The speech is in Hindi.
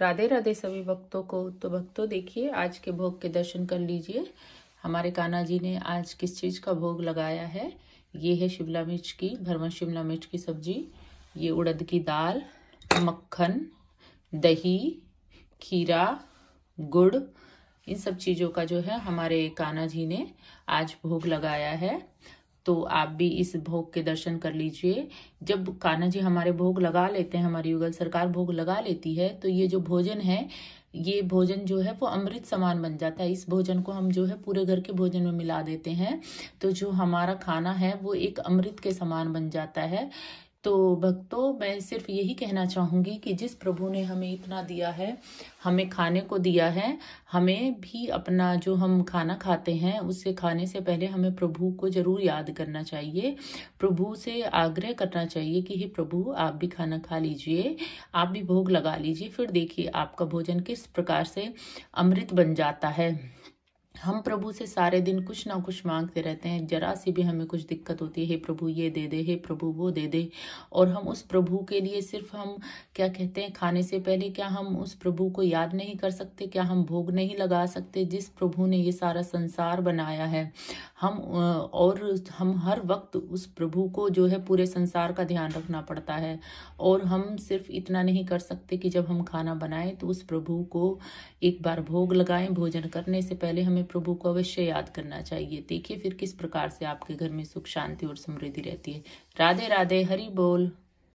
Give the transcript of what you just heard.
राधे राधे सभी भक्तों को तो भक्तों देखिए आज के भोग के दर्शन कर लीजिए हमारे कान्हा जी ने आज किस चीज़ का भोग लगाया है ये है शिमला मिर्च की भरवा शिमला मिर्च की सब्जी ये उड़द की दाल मक्खन दही खीरा गुड़ इन सब चीज़ों का जो है हमारे कान्हा जी ने आज भोग लगाया है तो आप भी इस भोग के दर्शन कर लीजिए जब कान्हा जी हमारे भोग लगा लेते हैं हमारी युगल सरकार भोग लगा लेती है तो ये जो भोजन है ये भोजन जो है वो अमृत समान बन जाता है इस भोजन को हम जो है पूरे घर के भोजन में मिला देते हैं तो जो हमारा खाना है वो एक अमृत के समान बन जाता है तो भक्तों मैं सिर्फ यही कहना चाहूँगी कि जिस प्रभु ने हमें इतना दिया है हमें खाने को दिया है हमें भी अपना जो हम खाना खाते हैं उससे खाने से पहले हमें प्रभु को ज़रूर याद करना चाहिए प्रभु से आग्रह करना चाहिए कि हे प्रभु आप भी खाना खा लीजिए आप भी भोग लगा लीजिए फिर देखिए आपका भोजन किस प्रकार से अमृत बन जाता है हम प्रभु से सारे दिन कुछ ना कुछ मांगते रहते हैं जरा सी भी हमें कुछ दिक्कत होती है हे प्रभु ये दे दे हे प्रभु वो दे दे और हम उस प्रभु के लिए सिर्फ हम क्या कहते हैं खाने से पहले क्या हम उस प्रभु को याद नहीं कर सकते क्या हम भोग नहीं लगा सकते जिस प्रभु ने ये सारा संसार बनाया है हम और हम हर वक्त उस प्रभु को जो है पूरे संसार का ध्यान रखना पड़ता है और हम सिर्फ इतना नहीं कर सकते कि जब हम खाना बनाएं तो उस प्रभु को एक बार भोग लगाएं भोजन करने से पहले हमें हमें प्रभु को अवश्य याद करना चाहिए देखिए फिर किस प्रकार से आपके घर में सुख शांति और समृद्धि रहती है राधे राधे हरि बोल